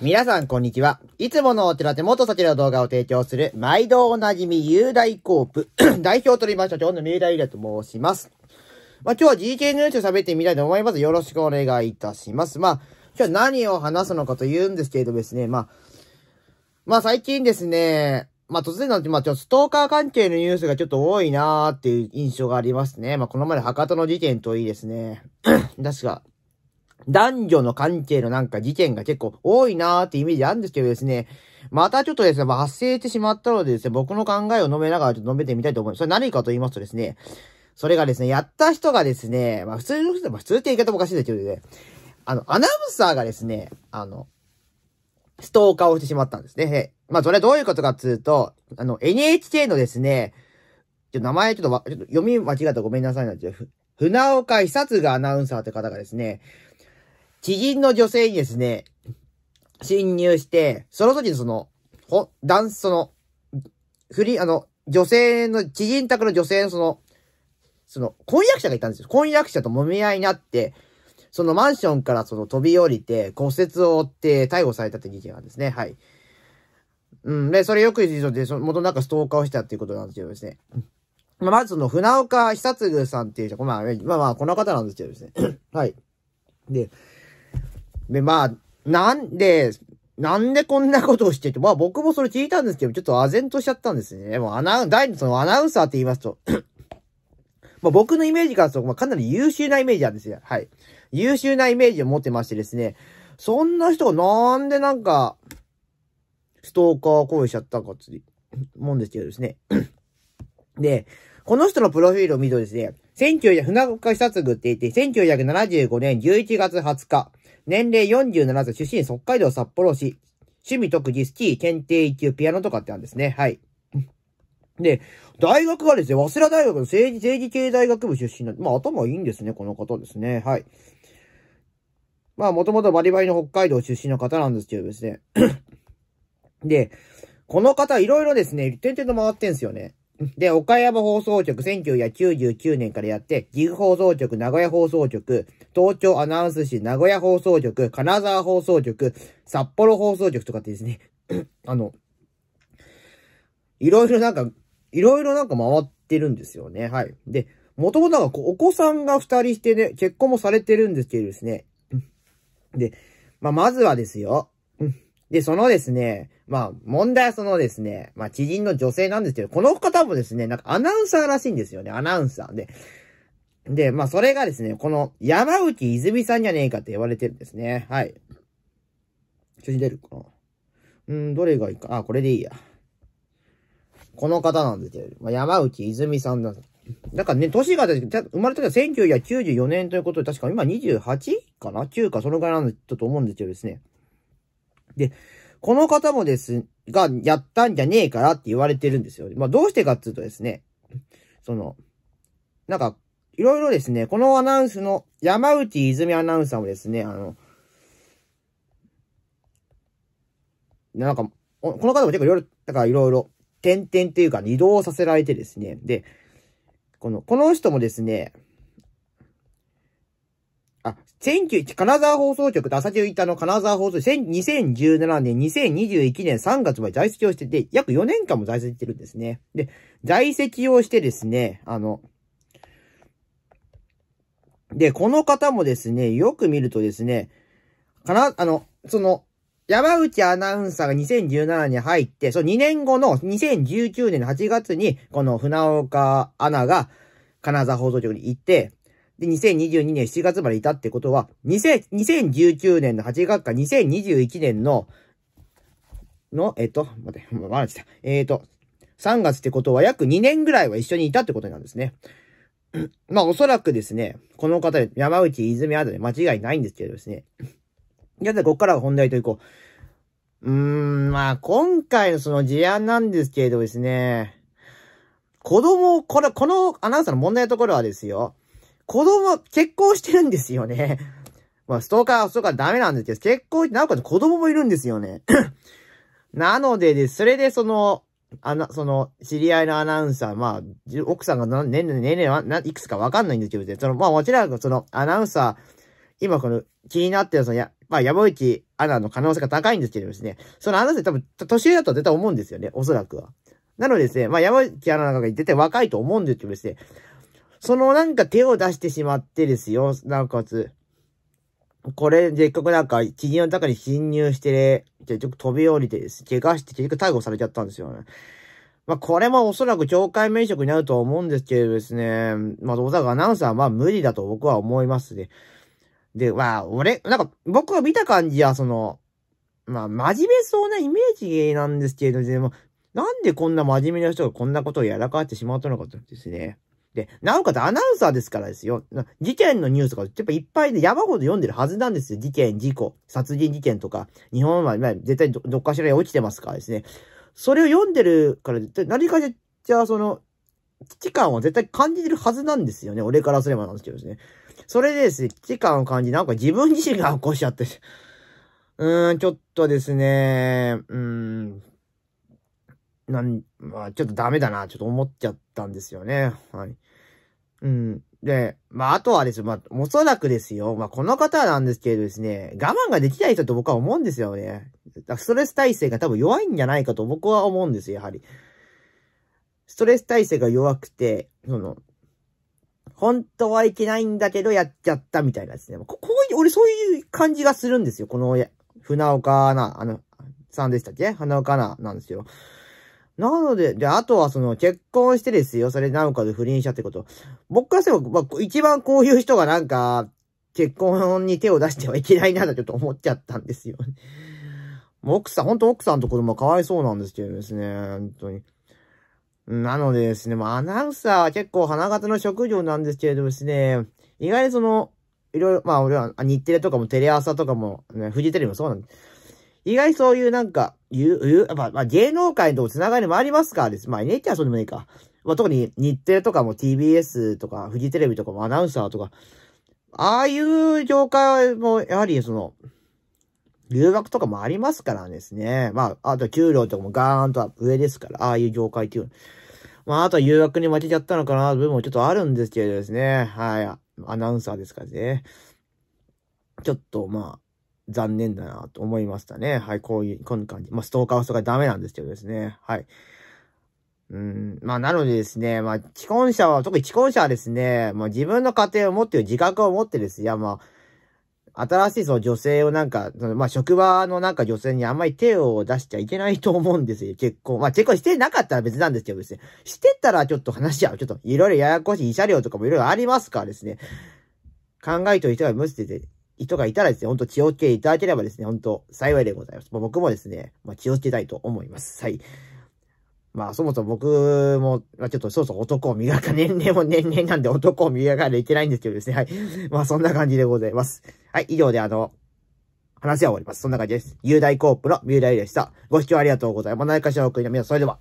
皆さん、こんにちは。いつものお寺で元先の動画を提供する、毎度おなじみ、雄大コープ 代表取りま社長の三浦ゆと申します。まあ、今日は GK ニュース喋ってみたいと思います。よろしくお願いいたします。まあ、今日何を話すのかと言うんですけれどですね、まあ、まあ最近ですね、まあ突然なんて、まあちょっとストーカー関係のニュースがちょっと多いなーっていう印象がありますね。まあこの前博多の事件といいですね。確か、男女の関係のなんか事件が結構多いなーってイメージあるんですけどですね、またちょっとですね、発生してしまったのでですね、僕の考えを述べながらちょっと述べてみたいと思います。それ何かと言いますとですね、それがですね、やった人がですね、まあ普通の人、まあ普通って言い方もおかしいですけどね、あの、アナウンサーがですね、あの、ストーカーをしてしまったんですね。まあそれはどういうことかっていうと、あの、NHK のですね、ちょっと名前ちょっと読み間違えたごめんなさいなんて、船岡久嗣アナウンサーって方がですね、知人の女性にですね、侵入して、その時のその、ほ、男、その、ふり、あの、女性の、知人宅の女性のその、その、婚約者がいたんですよ。婚約者と揉み合いになって、そのマンションからその飛び降りて骨折を負って逮捕されたって事件なんですね。はい。うん。で、それよく言うで、その元なんかストーカーをしたっていうことなんですけどですね。まあ、まずその船岡久嗣さんっていう人、まあ、まあまあ、この方なんですけどですね。はい。で、で、まあ、なんで、なんでこんなことをしてて、まあ僕もそれ聞いたんですけど、ちょっと唖然としちゃったんですね。もうアナウン、第そのアナウンサーって言いますと まあ僕のイメージからすると、まあかなり優秀なイメージなんですよ。はい。優秀なイメージを持ってましてですね、そんな人がなんでなんか、ストーカー行為しちゃったかって思う んですけどですね。で、この人のプロフィールを見るとですね、1900、船岡久嗣って言って、1975年11月20日、年齢47歳、出身北海道札幌市、趣味特技スキー、検定1級、ピアノとかってあるんですね。はい。で、大学がですね、早稲田大学の政治、政治系大学部出身なんで、まあ頭いいんですね、この方ですね。はい。まあもともとバリバリの北海道出身の方なんですけどですね。で、この方いろいろですね、点々と回ってんすよね。で、岡山放送局1999年からやって、岐阜放送局、名古屋放送局、東京アナウンス市、名古屋放送局、金沢放送局、札幌放送局とかってですね、あの、いろいろなんか、いろいろなんか回ってるんですよね。はい。で、もともとなんかお子さんが二人してね、結婚もされてるんですけどですね。で、まあ、まずはですよ。で、そのですね、まあ、問題はそのですね、まあ、知人の女性なんですけど、この方もですね、なんかアナウンサーらしいんですよね、アナウンサーで。で、まあ、それがですね、この山内泉さんじゃねえかって言われてるんですね。はい。写真出るかな。うん、どれがいいか。あ、これでいいや。この方なんですけど、まあ、山内泉さんだ。だからね、年が生まれたのは1994年ということで、確か今 28? かな ?9 か、そのぐらいなんだと思うんですよですね。で、この方もです、が、やったんじゃねえからって言われてるんですよ。まあ、どうしてかっていうとですね、その、なんか、いろいろですね、このアナウンスの、山内泉アナウンサーもですね、あの、なんか、この方も結構いろいろ、だからいろいろ、点々っていうか、移動させられてですね、で、この、この人もですね、あ、19、金沢放送局と朝中一たの金沢放送、2017年、2021年3月まで在籍をしてて、約4年間も在籍してるんですね。で、在籍をしてですね、あの、で、この方もですね、よく見るとですね、かな、あの、その、山内アナウンサーが2017年入って、その2年後の2019年の8月に、この船岡アナが金沢放送局に行って、で、2022年7月までいたってことは、2019年の8月か2021年の、の、えっと、待って、まだ来た。えっと、3月ってことは約2年ぐらいは一緒にいたってことなんですね。まあ、おそらくですね、この方で、山内泉あたで間違いないんですけどですね。じゃあ、ここからは本題といこう。うーん、まあ、今回のその事案なんですけれどですね、子供、これ、このアナウンサーの問題のところはですよ、子供、結婚してるんですよね。まあ、ストーカーはストーカーダメなんですけど、結婚、なおかつ子供もいるんですよね。なのでで、それでその、あの、その、知り合いのアナウンサー、まあ、奥さんが何年々、年々、いくつかわかんないんですけど、その、まあ、もちろん、その、アナウンサー、今この、気になってる、その、や、まあ、山内アナの可能性が高いんですけどですね、そのアナウンサー多分、年上だと絶対思うんですよね、おそらくは。なのでですね、まあ、山内アナなんかが出て若いと思うんですけどですね、そのなんか手を出してしまってですよ、なおかつ。これ、っかくなんか、知人の中に侵入して、結局飛び降りてです。怪我して、結局逮捕されちゃったんですよね。まあ、これもおそらく懲戒免職になると思うんですけどですね。まあ、どうだかアナウンサーはまあ無理だと僕は思いますね。で、まあ、俺、なんか、僕が見た感じは、その、まあ、真面目そうなイメージなんですけれど、でも、なんでこんな真面目な人がこんなことをやらかしてしまったのかとですね。で、なおかつアナウンサーですからですよ。事件のニュースがやっぱいっぱいで山ほど読んでるはずなんですよ。事件、事故、殺人事件とか。日本は、絶対どどっかしらに落ちてますからですね。それを読んでるから、何かで、じゃ、あその、危機感は絶対感じてるはずなんですよね。俺からすればなんですけどですね。それでですね、危機感を感じ、なんか自分自身が起こしちゃって、うーん、ちょっとですね、うーん、なん、まあ、ちょっとダメだな、ちょっと思っちゃったんですよね。はい。うん。で、まあ、あとはですよ。まあ、おそらくですよ。まあ、この方なんですけれどですね、我慢ができない人と僕は思うんですよね。ストレス耐性が多分弱いんじゃないかと僕は思うんですよ、やはり。ストレス耐性が弱くて、その、本当はいけないんだけどやっちゃったみたいなですね。ここういう、俺そういう感じがするんですよ。この、船岡な、あの、さんでしたっけ花岡な、なんですよ。なので、で、あとはその結婚してですよ。それなおかつ不倫者ってこと。僕からすれば、まあ、一番こういう人がなんか、結婚に手を出してはいけないなだちょっと思っちゃったんですよ。奥さん、ほんと奥さんと子供かわいそうなんですけどですね、本当に。なのでですね、まあ、アナウンサーは結構花形の職業なんですけれどですね、意外にその、いろいろ、まあ俺は日テレとかもテレ朝とかも、ね、フジテレビもそうなんです。意外そういうなんか、ゆ、ゆ、まあ、まあ、芸能界とのつながりもありますからです。まあ、NHK はそうでもいいか。まあ、特に日テレとかも TBS とかフジテレビとかもアナウンサーとか、ああいう業界も、やはりその、留学とかもありますからですね。まあ、あと給料とかもガーンと上ですから、ああいう業界っていう。まあ、あとは留学に負けちゃったのかな、部分もちょっとあるんですけれどですね。はい。アナウンサーですからね。ちょっと、ま残念だなと思いましたね。はい、こういう、こんな感じ。まあ、ストーカーはそれがダメなんですけどですね。はい。うん、まあ、なのでですね、まあ、既婚者は、特に既婚者はですね、まあ、自分の家庭を持っている自覚を持ってですね、いや、まあ、新しいその女性をなんか、そのまあ、職場のなんか女性にあんまり手を出しちゃいけないと思うんですよ、結婚。まあ、結婚してなかったら別なんですけどですね、してたらちょっと話は、ちょっと、いろいろややこしい慰謝料とかもいろいろありますからですね、考えといては無視で人がいたらですね、ほんと気をつけていただければですね、ほんと幸いでございます。まあ、僕もですね、まあ、気をつけたいと思います。はい。まあ、そもそも僕も、まあ、ちょっとそうそう男を磨か、年齢も年齢なんで男を磨かないといけないんですけどですね、はい。まあ、そんな感じでございます。はい、以上であの、話は終わります。そんな感じです。雄大コープの雄大でした。ご視聴ありがとうございます。何かしらお送りの皆さん、それでは。